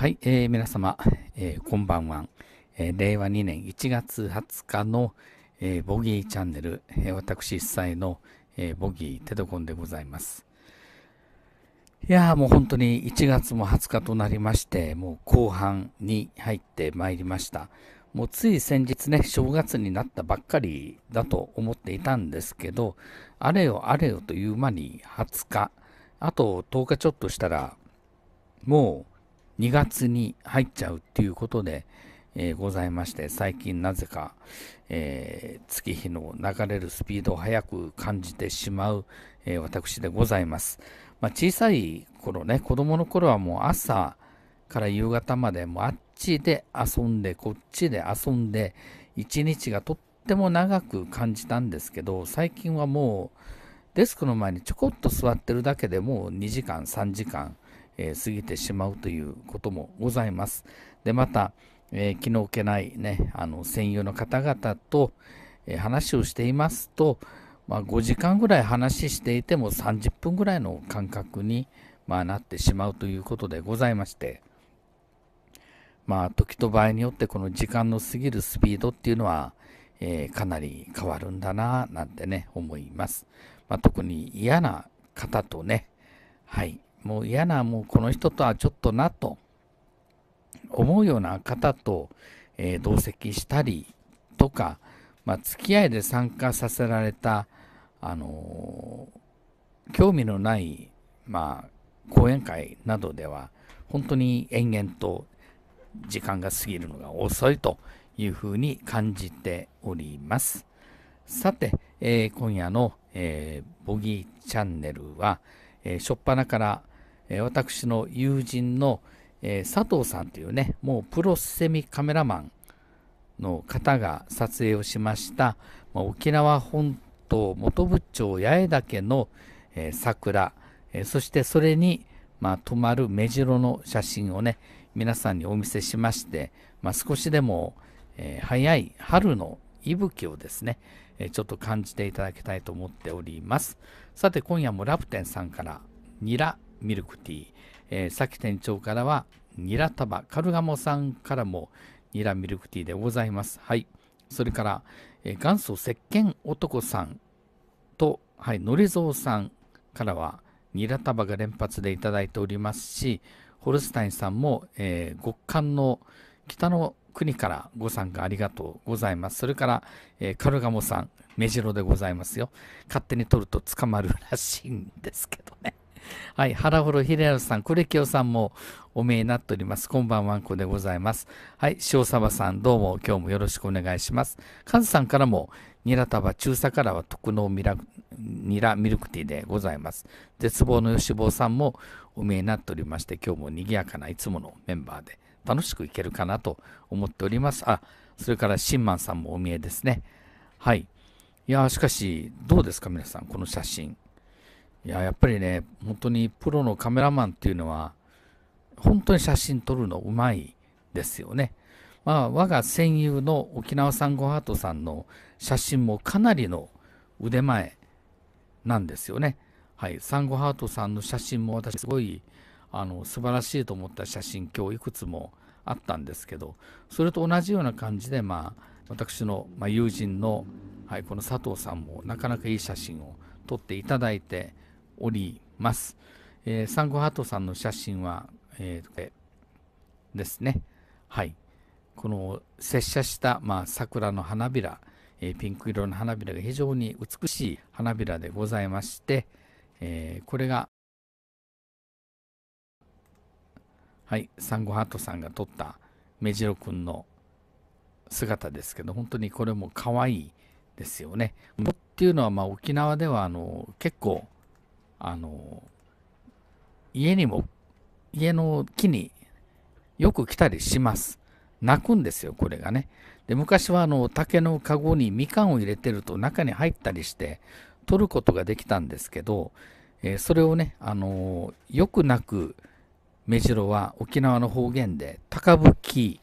はい、えー、皆様、えー、こんばんは、えー、令和2年1月20日の、えー、ボギーチャンネル、えー、私主催の、えー、ボギーテドコンでございます。いやーもう本当に1月も20日となりまして、もう後半に入ってまいりました。もうつい先日ね、正月になったばっかりだと思っていたんですけど、あれよあれよという間に20日、あと10日ちょっとしたら、もう2月に入っちゃうっていうことで、えー、ございまして、最近なぜか、えー、月日の流れるスピードを速く感じてしまう、えー、私でございます。まあ、小さい頃ね、子供の頃はもう朝から夕方までもうあっちで遊んで、こっちで遊んで、一日がとっても長く感じたんですけど、最近はもうデスクの前にちょこっと座ってるだけでもう2時間、3時間、えー、過ぎてしまうということもございます。で、また、えー、気の置けないね、あの、戦友の方々と、えー、話をしていますと、まあ、5時間ぐらい話していても30分ぐらいの間隔に、まあ、なってしまうということでございまして、まあ、時と場合によってこの時間の過ぎるスピードっていうのは、えー、かなり変わるんだな、なんてね、思います。まあ、特に嫌な方とね、はい、もう嫌なもうこの人とはちょっとなと思うような方と、えー、同席したりとか、まあ、付き合いで参加させられた、あのー、興味のない、まあ、講演会などでは本当に延々と時間が過ぎるのが遅いというふうに感じております。さて、えー、今夜の、えー、ボギーチャンネルは、えー、初っ端から、えー、私の友人の、えー、佐藤さんというね、もうプロセミカメラマンの方が撮影をしました、まあ、沖縄本島本部町八重岳の、えー、桜、えー、そしてそれに、まあ、泊まる目白の写真をね、皆さんにお見せしまして、まあ、少しでも、えー、早い春の息吹をですね、ちょっと感じていただきたいと思っております。さて今夜もラプテンさんからニラミルクティー、えー、さき店長からはニラ束、カルガモさんからもニラミルクティーでございます。はい。それから、えー、元祖石鹸男さんと、はい、のりぞうさんからはニラ束が連発でいただいておりますし、ホルスタインさんも、えー、極寒の北の国からご参加ありがとうございます。それから、えー、カルガモさん、目白でございますよ。勝手に取ると捕まるらしいんですけどね。はい、ハラホロヒレアルさん、クレキオさんもお見えになっております。こんばんはんこでございます。はい、塩サバさん、どうも今日もよろしくお願いします。カズさんからも、ニラ束中佐からは特納ミラニラミルクティーでございます。絶望の吉坊さんもお見えになっておりまして、今日も賑やかないつものメンバーで楽しくいけるかなと思っております。あ、それからシンマンさんもお見えですね。はい。いや、しかし、どうですか、皆さん、この写真。いや、やっぱりね、本当にプロのカメラマンっていうのは、本当に写真撮るのうまいですよね。まあ、我が戦友の沖縄産後ハートさんの写真もかなりの腕前なんですよね。はい、サンゴハートさんの写真も私すごいあの素晴らしいと思った写真今日いくつもあったんですけどそれと同じような感じで、まあ、私の、まあ、友人の、はい、この佐藤さんもなかなかいい写真を撮っていただいております。えー、サンゴハートさんの写真は、えー、ですね。はい。この接写した、まあ、桜の花びら、えー、ピンク色の花びらが非常に美しい花びらでございまして、えー、これがはい、サンゴハートさんが撮ったジロくんの姿ですけど、本当にこれも可愛いですよね。っていうのは、まあ、沖縄ではあの結構あの家にも家の木によく来たりします。泣くんですよ、これがね。で昔はあの竹の籠にみかんを入れてると中に入ったりして取ることができたんですけど、えー、それをね、あのよく泣く目白は沖縄の方言で高吹き、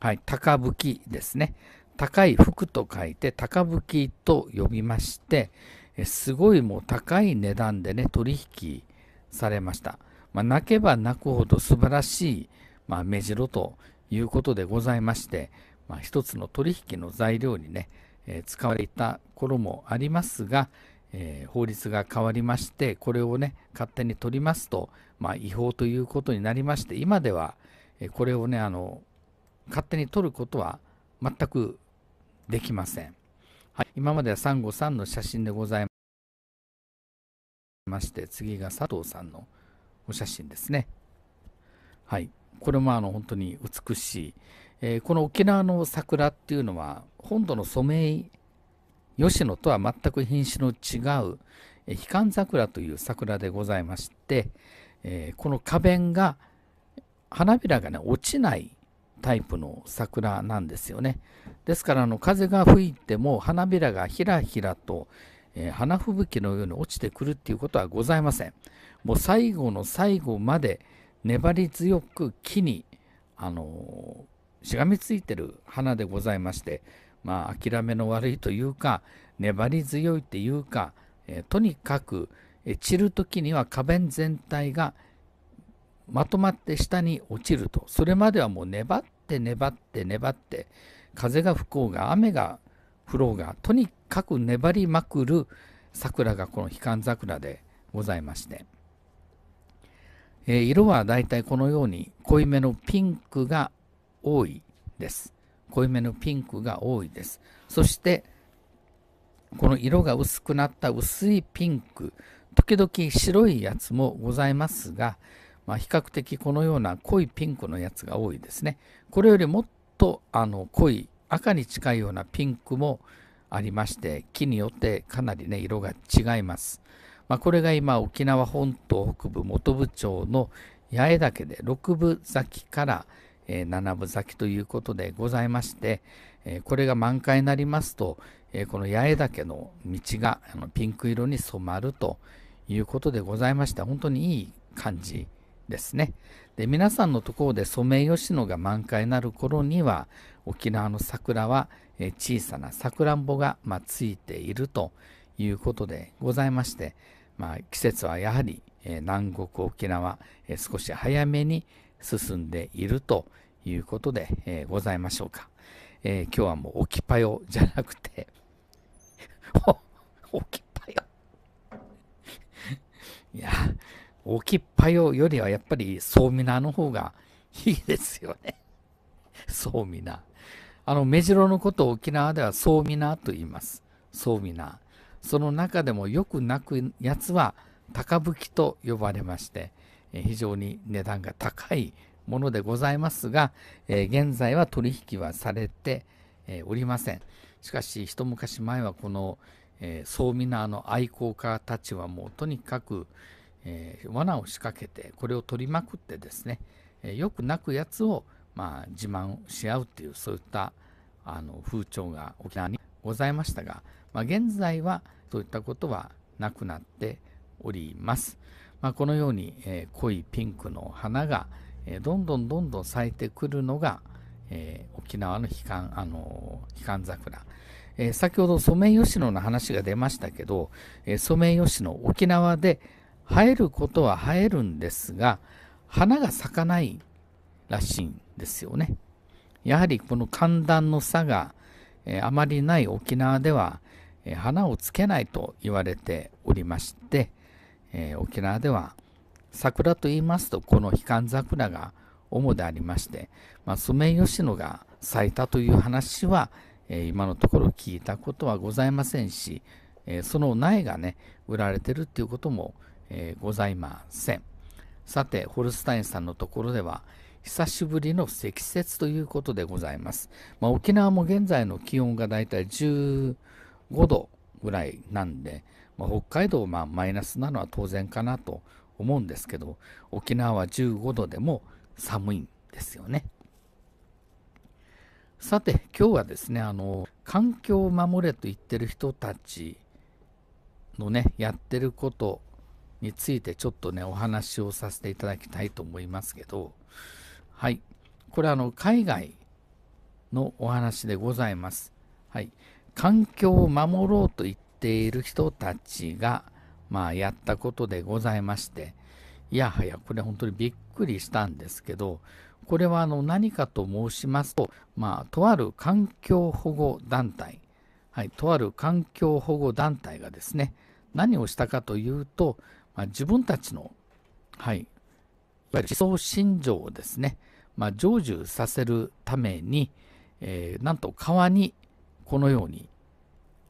はい、高吹きですね。高い服と書いて高吹きと呼びまして、すごいもう高い値段でね、取引されました。まあ、泣けば泣くほど素晴らしい、まあ、目白ということでございまして、まあ、一つの取引の材料にね、えー、使われた頃もありますが、えー、法律が変わりまして、これをね、勝手に取りますと、まあ、違法ということになりまして今ではこれをねあの勝手に取ることは全くできません、はい、今まではサンゴさんの写真でございまして次が佐藤さんのお写真ですねはいこれもあの本当に美しい、えー、この沖縄の桜っていうのは本土のソメイヨシノとは全く品種の違う、えー、悲観桜という桜でございまして、えー、この花弁が花びらがね落ちないタイプの桜なんですよね。ですからあの風が吹いても花びらがひらひらと、えー、花吹雪のように落ちてくるっていうことはございません。もう最後の最後まで粘り強く木に、あのー、しがみついてる花でございまして、まあ、諦めの悪いというか粘り強いっていうか、えー、とにかく、散る時には花弁全体がまとまって下に落ちるとそれまではもう粘って粘って粘って風が吹こうが雨が降ろうがとにかく粘りまくる桜がこの悲観桜でございまして、えー、色はだいたいこのように濃いめのピンクが多いです濃いめのピンクが多いですそしてこの色が薄くなった薄いピンク時々白いやつもございますが、まあ、比較的このような濃いピンクのやつが多いですね。これよりもっとあの濃い赤に近いようなピンクもありまして木によってかなりね色が違います。まあ、これが今沖縄本島北部本部町の八重岳で六分咲きから七分咲きということでございまして、これが満開になりますと、この八重岳の道がピンク色に染まるということでございました。本当にいい感じですね。で皆さんのところでソメイヨシノが満開になる頃には沖縄の桜は小さなさくらんぼが、まあ、ついているということでございまして、まあ、季節はやはり南国沖縄少し早めに進んでいるということで、えございましょうか、えー、今日はもう置きパヨじゃなくて 置きいや、きっぱよよりはやっぱりそうみなの方がいいですよね。そうみな。あの、目白のことを沖縄ではそうみなと言います。そうみな。その中でもよく鳴くやつは高吹きと呼ばれまして、非常に値段が高いものでございますが、えー、現在は取引はされて、えー、おりません。しかし、一昔前はこの、えー、そうの愛好家たちはもうとにかく、えー、罠を仕掛けてこれを取りまくってですね、えー、よく泣くやつを、まあ、自慢し合うっていうそういったあの風潮が沖縄にございましたが、まあ、現在はそういったことはなくなっております。まあ、このように、えー、濃いピンクの花が、えー、どんどんどんどん咲いてくるのが、えー、沖縄の悲観あの悲観桜えー、先ほどソメイヨシノの話が出ましたけど、えー、ソメイヨシノ沖縄で生えることは生えるんですが花が咲かないらしいんですよね。やはりこの寒暖の差が、えー、あまりない沖縄では、え花をつけないと言われておりまして、え沖縄では桜と言いますとこのヒカン桜が主でありまして、まあ、ソメイヨシノが咲いたという話は、え今のところ聞いたことはございませんし、えその苗がね、売られてるっていうことも、えございません。さて、ホルスタインさんのところでは、久しぶりの積雪ということでございます。まあ、沖縄も現在の気温がだいたい15度ぐらいなんで、まあ、北海道まあマイナスなのは当然かなと思うんですけど、沖縄は15度でも寒いんですよね。さて今日はですねあの環境を守れと言ってる人たちのねやってることについてちょっとねお話をさせていただきたいと思いますけどはいこれあの海外のお話でございます。はい、環境を守ろうと言っている人たちが、まあ、やったことでございましていやはやこれ本当にびっくりしたんですけどこれはあの何かと申しますと、まあ、とある環境保護団体、はい、とある環境保護団体がですね、何をしたかというと、まあ、自分たちの、はい、いわゆる思想信条をですね、まあ、成就させるために、えー、なんと川にこのように、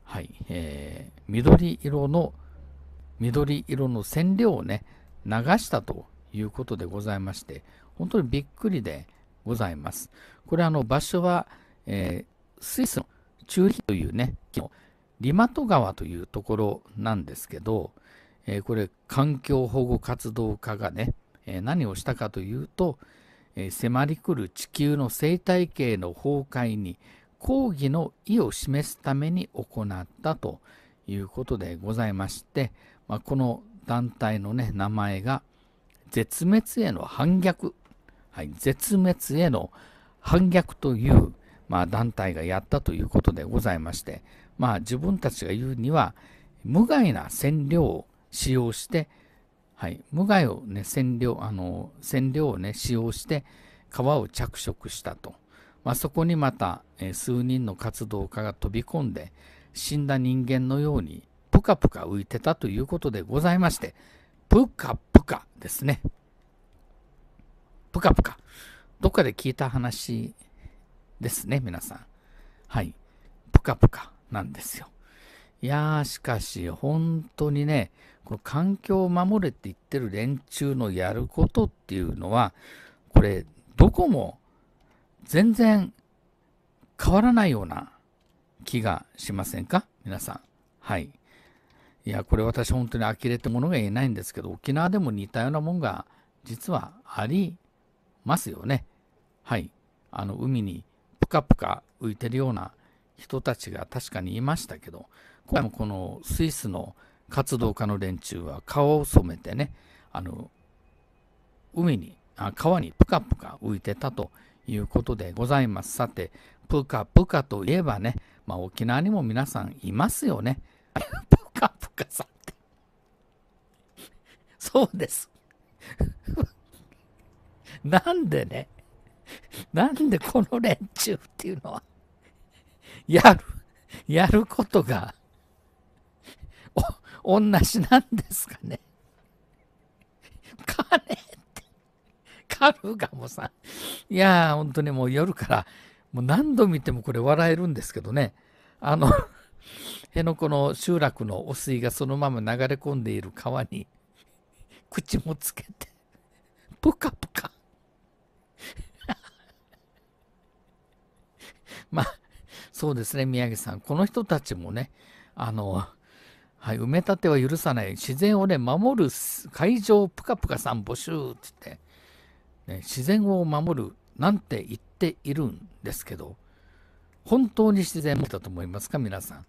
はいえー、緑色の緑色の染料をね流したということでございまして本当にびっくりでございます。これあの場所は、えー、スイスのチューリヒというね、リマト川というところなんですけど、えー、これ環境保護活動家がね、えー、何をしたかというと、え迫り来る地球の生態系の崩壊に抗議の意を示すために行ったということでございまして、まあ、この団体の、ね、名前が絶滅への反逆はい、絶滅への反逆という、まあ、団体がやったということでございまして、まあ、自分たちが言うには無害な染料を使用して、はい、無害を、ね、染料あの染料を、ね、使用して皮を着色したと、まあ、そこにまた、え数人の活動家が飛び込んで死んだ人間のようにプカプカ浮いてたということでございましてぷかぷかですね。ぷかぷか。どっかで聞いた話ですね、皆さん。はい。ぷかぷかなんですよ。いやー、しかし、本当にね、この環境を守れって言ってる連中のやることっていうのは、これ、どこも全然変わらないような気がしませんか皆さん。はい。いや、これ私本当に呆れてものが言えないんですけど、沖縄でも似たようなもんが実はありますよね。はい。あの、海にぷかぷか浮いてるような人たちが確かにいましたけど、今回もこのスイスの活動家の連中は顔を染めてね、あの、海に、あ川にぷかぷか浮いてたということでございます。さて、ぷかぷかといえばね、まあ、沖縄にも皆さんいますよね。ぷかぷかさんって。そうです。なんでね、なんでこの連中っていうのは、やる、やることが、お、同じなんですかね。金って、カルガモさん。いやー、本当にもう夜から、もう何度見てもこれ笑えるんですけどね。あの、辺野古の集落の汚水がそのまま流れ込んでいる川に、口もつけて、ぷかぷか。まあ、そうですね、宮城さん。この人たちもね、あの、はい、埋め立ては許さない。自然をね、守る会場ぷかぷかさん募集って言って、ね、自然を守るなんて言っているんですけど、本当に自然だと思いますか、皆さん。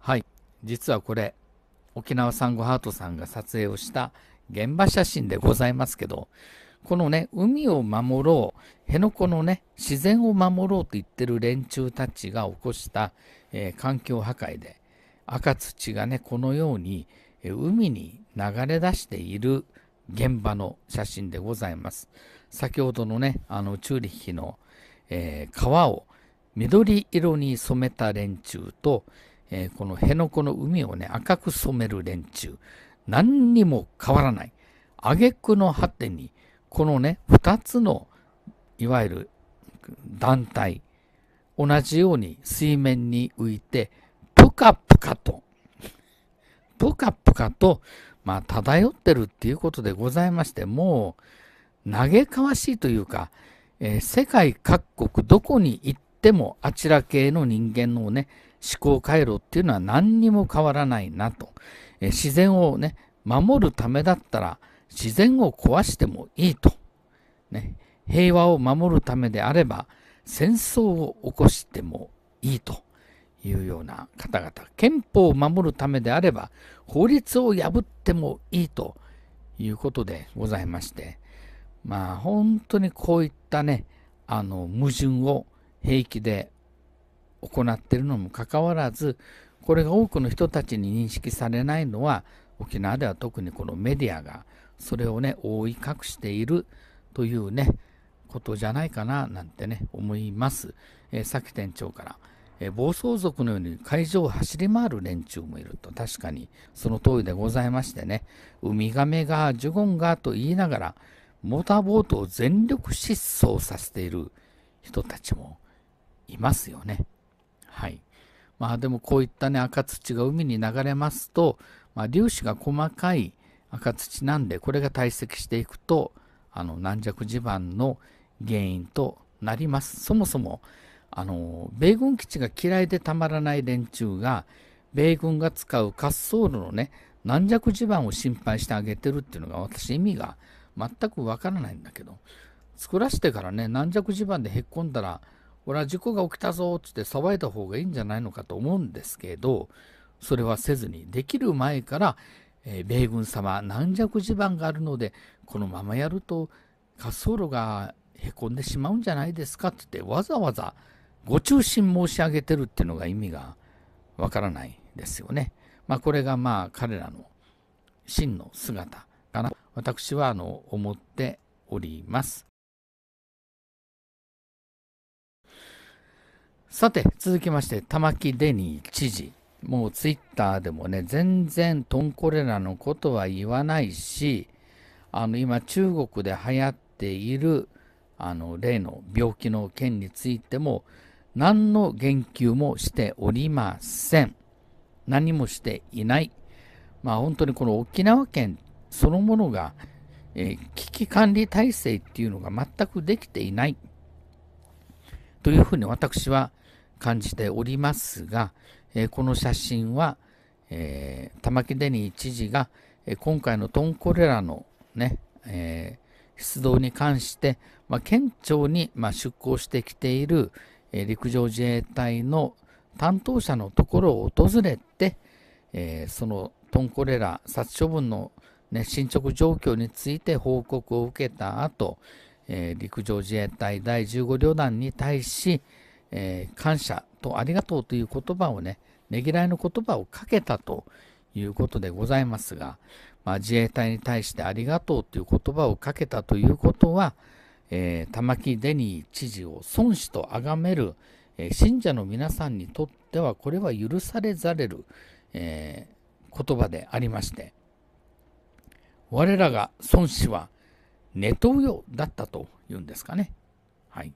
はい、実はこれ、沖縄産後ハートさんが撮影をした現場写真でございますけど、このね、海を守ろう、辺野古のね、自然を守ろうと言ってる連中たちが起こした、えー、環境破壊で、赤土がね、このように、えー、海に流れ出している現場の写真でございます。先ほどのね、あの、チューリッヒの、えー、川を緑色に染めた連中と、えー、この辺野古の海をね、赤く染める連中。何にも変わらない。挙句の果てに、このね、2つの、いわゆる団体、同じように水面に浮いて、ぷかぷかと、ぷかぷかと、まあ、漂ってるっていうことでございまして、もう、嘆かわしいというか、えー、世界各国どこに行っても、あちら系の人間のね、思考回路っていうのは何にも変わらないなと。えー、自然をね、守るためだったら、自然を壊してもいいと、ね、平和を守るためであれば戦争を起こしてもいいというような方々憲法を守るためであれば法律を破ってもいいということでございましてまあ本当にこういったねあの矛盾を平気で行っているのもかかわらずこれが多くの人たちに認識されないのは沖縄では特にこのメディアがそれをね覆い隠しているというねことじゃないかななんてね思います、えー、さき店長から、えー、暴走族のように会場を走り回る連中もいると確かにその通りでございましてねウミガメがジュゴンがと言いながらモーターボートを全力疾走させている人たちもいますよねはいまあでもこういったね赤土が海に流れますと、まあ、粒子が細かい赤土なんでこれが堆積していくとあの軟弱地盤の原因となりますそもそもあの米軍基地が嫌いでたまらない連中が米軍が使う滑走路のね軟弱地盤を心配してあげてるっていうのが私意味が全くわからないんだけど作らせてからね軟弱地盤でへっこんだら俺は事故が起きたぞっつって騒いだ方がいいんじゃないのかと思うんですけどそれはせずにできる前からえー、米軍様軟弱地盤があるのでこのままやると滑走路がへこんでしまうんじゃないですかって言ってわざわざご中心申し上げてるっていうのが意味がわからないですよね。まあ、これがまあ彼らの真の姿かな私はあの思っております。さて続きまして玉城デニー知事もうツイッターでもね、全然トンコレラのことは言わないし、あの、今中国で流行っている、あの、例の病気の件についても、何の言及もしておりません。何もしていない。まあ本当にこの沖縄県そのものが、えー、危機管理体制っていうのが全くできていないというふうに私は感じておりますが、えこの写真は、えー、玉城デニー知事が、え今回のトンコレラのね、えー、出動に関して、まあ、県庁に、まあ、出向してきている、えー、陸上自衛隊の担当者のところを訪れて、えそのトンコレラ殺処分の、ね、進捗状況について報告を受けた後、え陸上自衛隊第15旅団に対し、え感謝とありがとうという言葉をね、ねぎらいの言葉をかけたということでございますが、まあ、自衛隊に対してありがとうという言葉をかけたということは、えー、玉城デニー知事を孫子と崇める、えー、信者の皆さんにとってはこれは許されざれる、えー、言葉でありまして我らが孫子はネトウヨだったというんですかね。はい。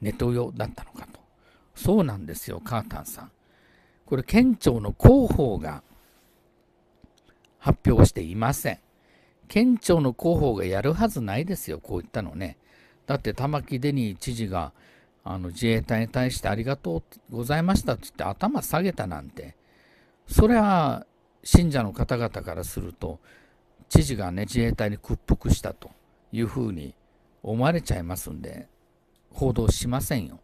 ネトウヨだったのかと。そうなんですよ、カーターさん。これ、県庁の広報が発表していません。県庁の広報がやるはずないですよ、こういったのね。だって玉城デニー知事があの自衛隊に対してありがとうございましたって言って頭下げたなんて、それは信者の方々からすると、知事がね、自衛隊に屈服したというふうに思われちゃいますんで、報道しませんよ。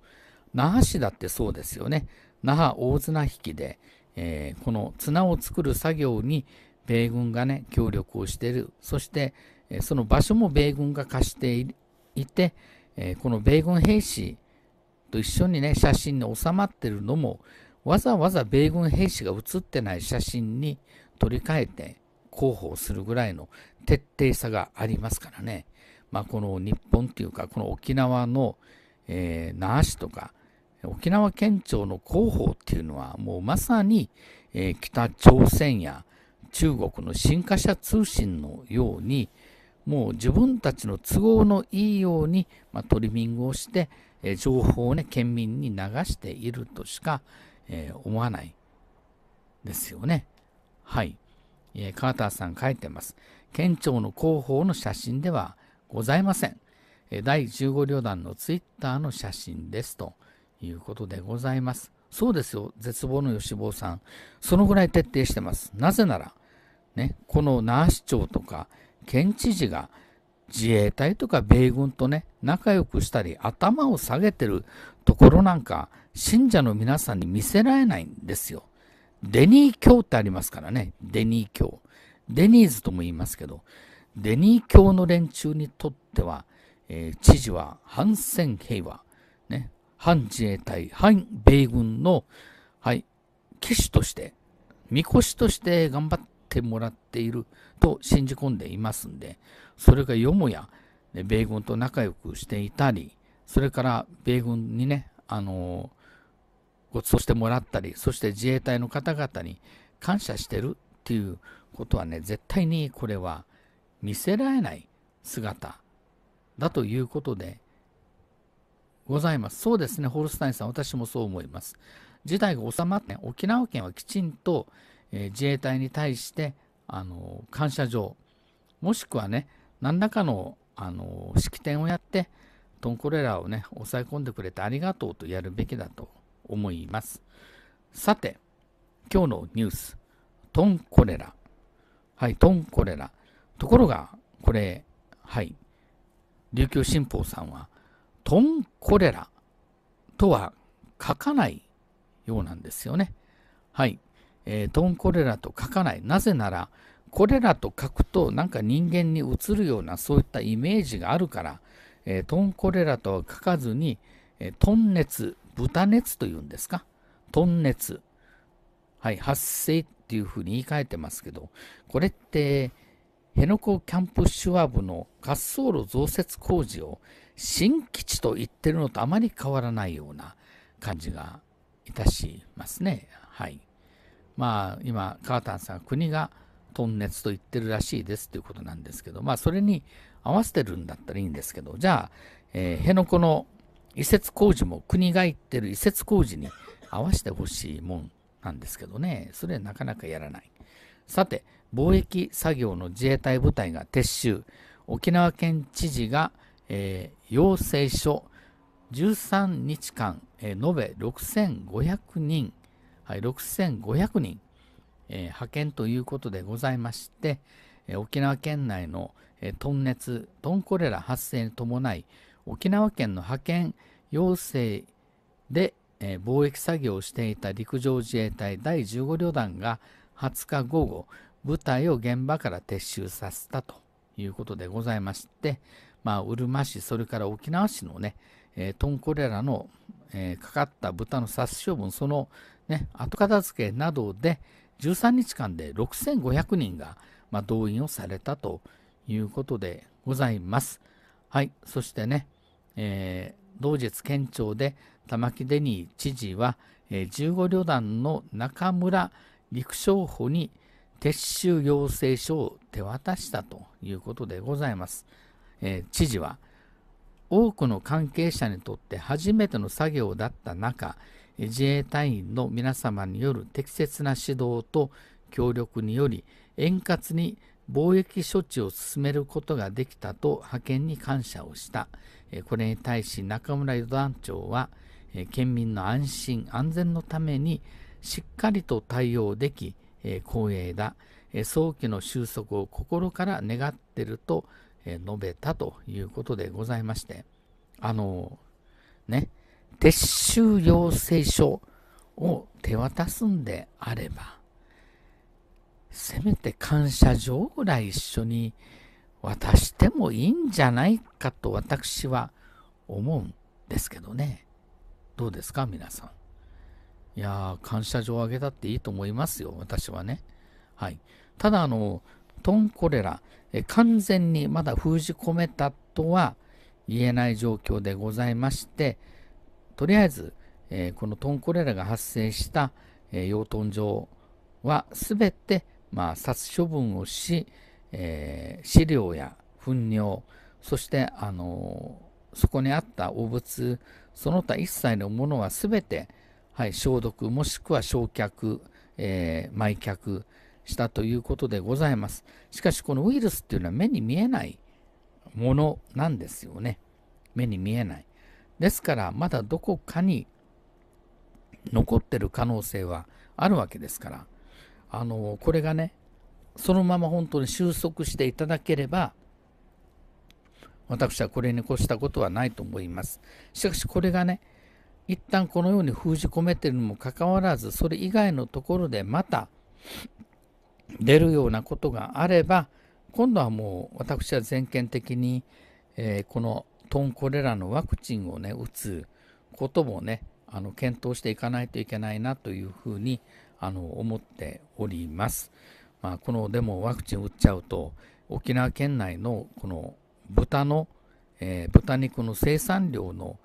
那覇市だってそうですよね。那覇大綱引きで、えー、この綱を作る作業に米軍がね、協力をしている。そして、えー、その場所も米軍が貸していて、えー、この米軍兵士と一緒にね、写真に収まってるのも、わざわざ米軍兵士が写ってない写真に取り替えて広報するぐらいの徹底さがありますからね。まあ、この日本っていうか、この沖縄の、えー、那覇市とか、沖縄県庁の広報っていうのはもうまさに、えー、北朝鮮や中国の新華社通信のようにもう自分たちの都合のいいように、まあ、トリミングをして、えー、情報をね県民に流しているとしか、えー、思わないですよね。はい、えカーターさん書いてます。県庁の広報の写真ではございません。第15旅団のツイッターの写真ですと。いうことでございます。そうですよ、絶望の吉坊さん。そのぐらい徹底してます。なぜなら、ね、この那覇市長とか県知事が自衛隊とか米軍とね、仲良くしたり、頭を下げてるところなんか、信者の皆さんに見せられないんですよ。デニー教ってありますからね、デニー教。デニーズとも言いますけど、デニー教の連中にとっては、えー、知事は反戦平和。反自衛隊、反米軍の、はい、騎士として、みこしとして頑張ってもらっていると信じ込んでいますんで、それがよもや、米軍と仲良くしていたり、それから米軍にね、あのごちそうしてもらったり、そして自衛隊の方々に感謝してるっていうことはね、絶対にこれは見せられない姿だということで、ございます。そうですね、ホルスタインさん、私もそう思います。事態が収まって、沖縄県はきちんと、えー、自衛隊に対して、あのー、感謝状、もしくはね、何らかの、あのー、式典をやって、トンコレラをね、抑え込んでくれてありがとうとやるべきだと思います。さて、今日のニュース、トンコレラ。はい、トンコレラ。ところが、これ、はい、琉球新報さんは、トンコレラとは書かないようなんですよね。はい。えー、トンコレラと書かない。なぜなら、コレラと書くとなんか人間にうつるようなそういったイメージがあるから、えー、トンコレラとは書かずに、えー、トン熱、豚熱というんですか。トン熱。はい、発生っていうふうに言い換えてますけど、これって、辺野古キャンプシュワブの滑走路増設工事を新基地と言ってるのとあまり変わらないような感じがいたしますね。はい。まあ今、川谷さん、国が豚熱と言ってるらしいですということなんですけど、まあそれに合わせてるんだったらいいんですけど、じゃあ、えー、辺野古の移設工事も国が言ってる移設工事に合わせてほしいもんなんですけどね、それはなかなかやらない。さて、貿易作業の自衛隊部隊が撤収、沖縄県知事がえー、要請書13日間、えー、延べ6500人、はい、6500人、えー、派遣ということでございまして、えー、沖縄県内の、えー、トン熱、トンコレラ発生に伴い、沖縄県の派遣要請で、えー、貿易作業をしていた陸上自衛隊第15旅団が20日午後、部隊を現場から撤収させたということでございまして、まあ、うるま市それから沖縄市のね、えー、トンコレラの、えー、かかった豚の殺処分その、ね、後片付けなどで13日間で6500人が、まあ、動員をされたということでございます。はい、そしてね、えー、同日県庁で玉城デニー知事は、えー、15旅団の中村陸将補に撤収要請書を手渡したということでございます。えー、知事は多くの関係者にとって初めての作業だった中自衛隊員の皆様による適切な指導と協力により円滑に貿易処置を進めることができたと派遣に感謝をしたこれに対し中村余団長は県民の安心安全のためにしっかりと対応でき光栄だ早期の収束を心から願っていると述べたということでございまして、あの、ね、撤収要請書を手渡すんであれば、せめて感謝状ぐらい一緒に渡してもいいんじゃないかと私は思うんですけどね。どうですか、皆さん。いやー、感謝状をあげたっていいと思いますよ、私はね。はい。ただ、あの、トンコレラ、完全にまだ封じ込めたとは言えない状況でございまして、とりあえず、このトンコレラが発生した、養豚場は全て、まあ、殺処分をし、飼料や糞尿そして、あのそこにあった汚物その他一切のものは全て、はい、消毒もしくは焼却、え埋却、したということでございます。しかしこのウイルスっていうのは目に見えないものなんですよね。目に見えない。ですからまだどこかに残ってる可能性はあるわけですから、あの、これがね、そのまま本当に収束していただければ、私はこれに越したことはないと思います。しかしこれがね、一旦このように封じ込めてるにもかかわらず、それ以外のところでまた出るようなことがあれば今度はもう私は全権的に、えー、このトンコレラのワクチンをね打つこともねあの検討していかないといけないなというふうにあの思っております。まあ、このでもワクチン打っちゃうと沖縄県内のこの豚の、えー、豚肉の生産量の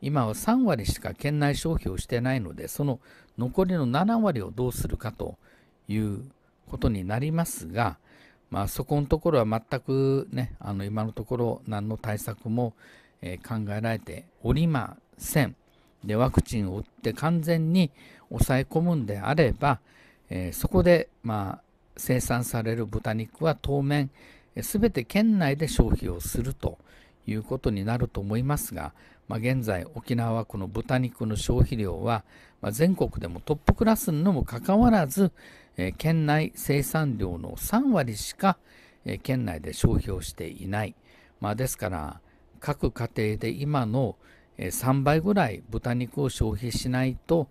今は3割しか県内消費をしてないのでその残りの7割をどうするかということになりますが、まあ、そこのところは全くね、あの今のところ何の対策も、え考えられておりません。で、ワクチンを打って完全に抑え込むんであれば、えー、そこで、まあ、生産される豚肉は当面、すべて県内で消費をするということになると思いますが、まあ、現在沖縄はこの豚肉の消費量は、まあ、全国でもトップクラスにもかかわらず、県内生産量の3割しか、県内で消費をしていない。まあ、ですから、各家庭で今の3倍ぐらい豚肉を消費しないと、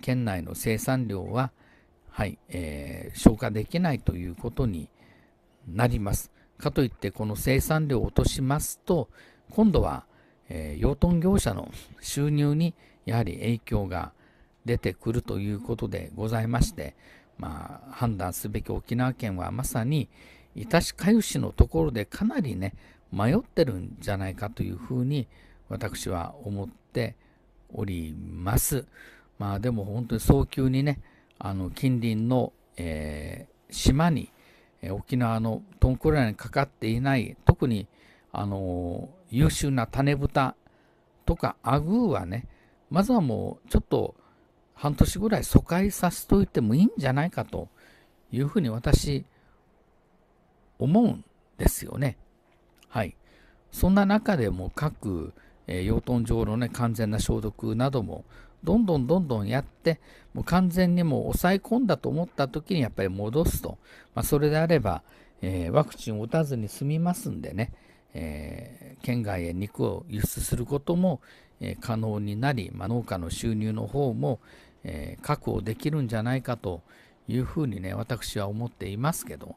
県内の生産量は、はいえー、消化できないということになります。かといってこの生産量を落としますと今度は、養豚業者の収入にやはり影響が出てくるということでございましてまあ、判断すべき沖縄県はまさに致しかゆしのところでかなりね迷ってるんじゃないかというふうに私は思っております。まあでも本当に早急にねあの近隣の、えー、島に、えー、沖縄のトンクラにかかっていない特にあのー、優秀な種豚とかアグーはねまずはもうちょっと半年ぐらい疎開させておいてもいいんじゃないかというふうに私思うんですよね。はい。そんな中でも各、えー、養豚場のね完全な消毒などもどんどんどんどんやってもう完全にもう抑え込んだと思った時にやっぱり戻すと、まあ、それであれば、えー、ワクチンを打たずに済みますんでね、えー、県外へ肉を輸出することも、えー、可能になり、まあ、農家の収入の方も、えー、確保できるんじゃないかというふうにね私は思っていますけど、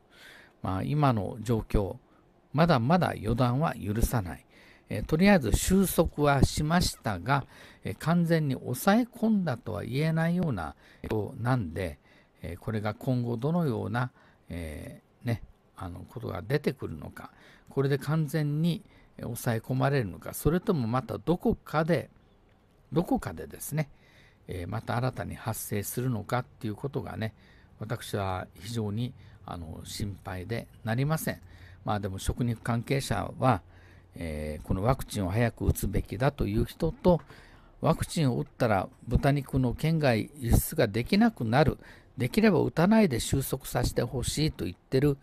まあ、今の状況まだまだ予断は許さない、えとりあえず収束はしましたが、え完全に抑え込んだとは言えないようなことなんで、えこれが今後どのような、えね、あのことが出てくるのかこれで完全に抑え込まれるのかそれともまたどこかでどこかでですね、えまた新たに発生するのかっていうことがね私は非常にあの心配でなりません。まあでも食肉関係者は、えー、このワクチンを早く打つべきだという人とワクチンを打ったら豚肉の県外輸出ができなくなるできれば打たないで収束させてほしいと言ってる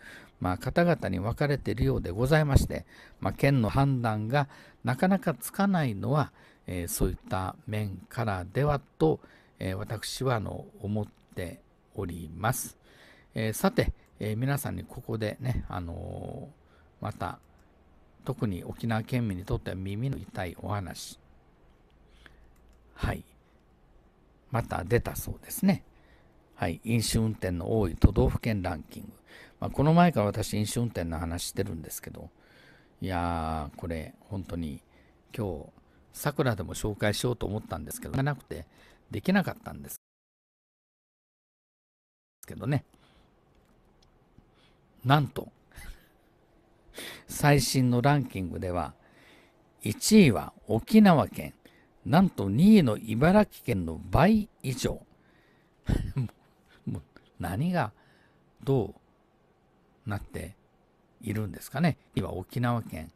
まあ、方々に分かれているようでございまして、まあ、県の判断がなかなかつかないのは、えー、そういった面からではと、えー、私はあの思っております。えー、さて、え皆さんにここでね、あのまた特に沖縄県民にとっては耳の痛いお話。はい。また出たそうですね。はい。飲酒運転の多い都道府県ランキング。まあ、この前から私飲酒運転の話してるんですけどいやーこれ本当に今日さくらでも紹介しようと思ったんですけどなくてできなかったんですけどねなんと最新のランキングでは1位は沖縄県なんと2位の茨城県の倍以上 もう何がどうなっているんですかね。今沖縄県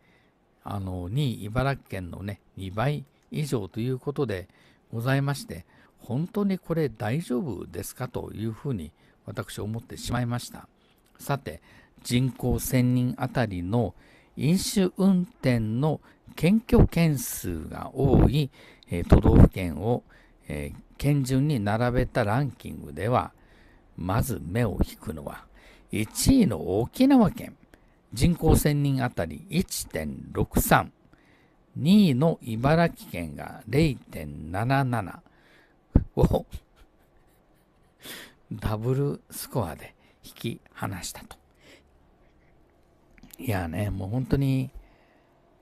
あの2位茨城県のね2倍以上ということでございまして本当にこれ大丈夫ですかというふうに私思ってしまいましたさて人口1000人あたりの飲酒運転の検挙件数が多い、えー、都道府県を、えー、県順に並べたランキングではまず目を引くのは1位の沖縄県、人口1000人あたり1.63。2位の茨城県が0.77をダブルスコアで引き離したと。いやね、もう本当に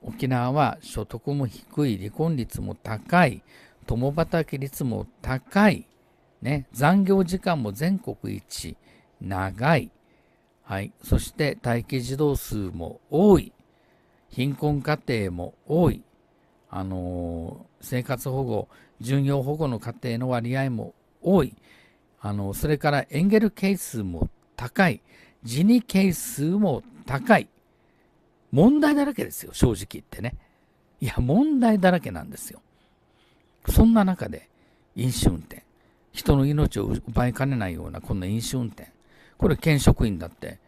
沖縄は所得も低い、離婚率も高い、共働き率も高い、ね、残業時間も全国一長い、はい。そして待機児童数も多い。貧困家庭も多い。あのー、生活保護、巡業保護の家庭の割合も多い。あのー、それからエンゲル係数も高い。ジニ係数も高い。問題だらけですよ、正直言ってね。いや、問題だらけなんですよ。そんな中で、飲酒運転。人の命を奪いかねないようなこんな飲酒運転。これ県職員だって、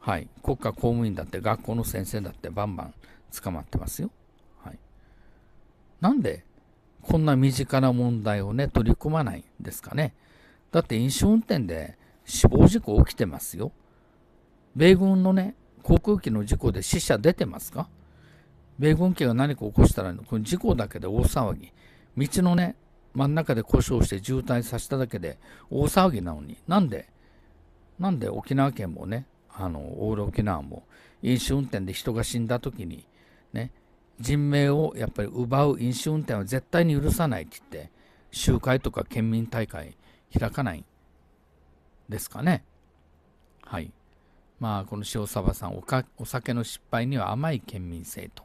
はい、国家公務員だって、学校の先生だってバンバン捕まってますよ。はい、なんで、こんな身近な問題をね、取り組まないんですかね。だって飲酒運転で死亡事故起きてますよ。米軍のね、航空機の事故で死者出てますか米軍機が何か起こしたら、この事故だけで大騒ぎ。道のね、真ん中で故障して渋滞させただけで大騒ぎなのに、なんでなんで沖縄県もね、あの、オール沖縄も飲酒運転で人が死んだ時に、ね、人命をやっぱり奪う飲酒運転は絶対に許さないって言って、集会とか県民大会開かないんですかね。はい。まあ、この塩沢さんお酒の失敗には甘い県民性と。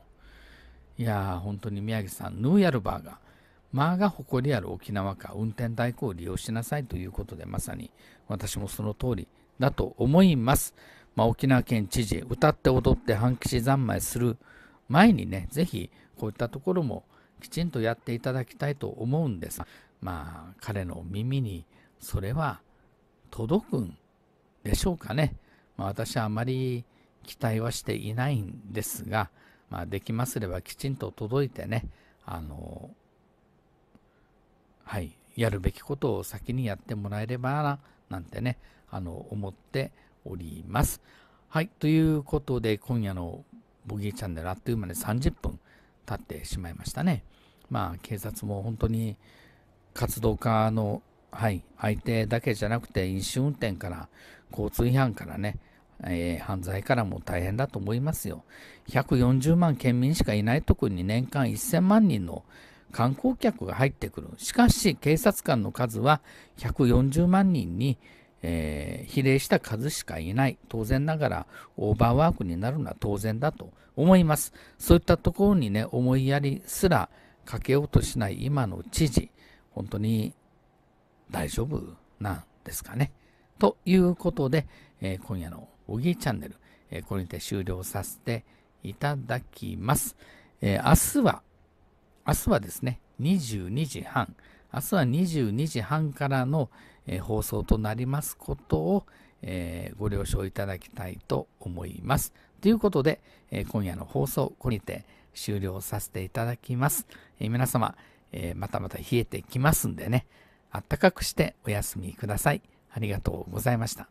いやー、本当に宮城さん、ヌーヤルバーが、まあが誇りある沖縄か、運転代行を利用しなさいということで、まさに私もその通りだと思います。まあ、沖縄県知事、歌って踊って半吉三昧する前にね、ぜひこういったところもきちんとやっていただきたいと思うんです。まあ、彼の耳にそれは届くんでしょうかね。まあ、私はあまり期待はしていないんですが、まあ、できますればきちんと届いてね、あの、はい、やるべきことを先にやってもらえればな、なんてね、あの思っております。はい、ということで今夜のボギーチャンネルあっという間で30分経ってしまいましたね。まあ警察も本当に活動家の、はい、相手だけじゃなくて飲酒運転から交通違反からね、えー、犯罪からも大変だと思いますよ。140万県民しかいないところに年間1000万人の観光客が入ってくる。しかし警察官の数は140万人にえー、比例した数しかいない当然ながらオーバーワークになるのは当然だと思いますそういったところにね思いやりすらかけようとしない今の知事本当に大丈夫なんですかねということで、えー、今夜の「おぎチャンネル」えー、これにて終了させていただきます、えー、明日は明日はですね22時半明日は22時半からの、え放送となりますことを、えご了承いただきたいと思います。ということで、え今夜の放送、こにて終了させていただきます。え皆様、えまたまた冷えてきますんでね、あったかくしてお休みください。ありがとうございました。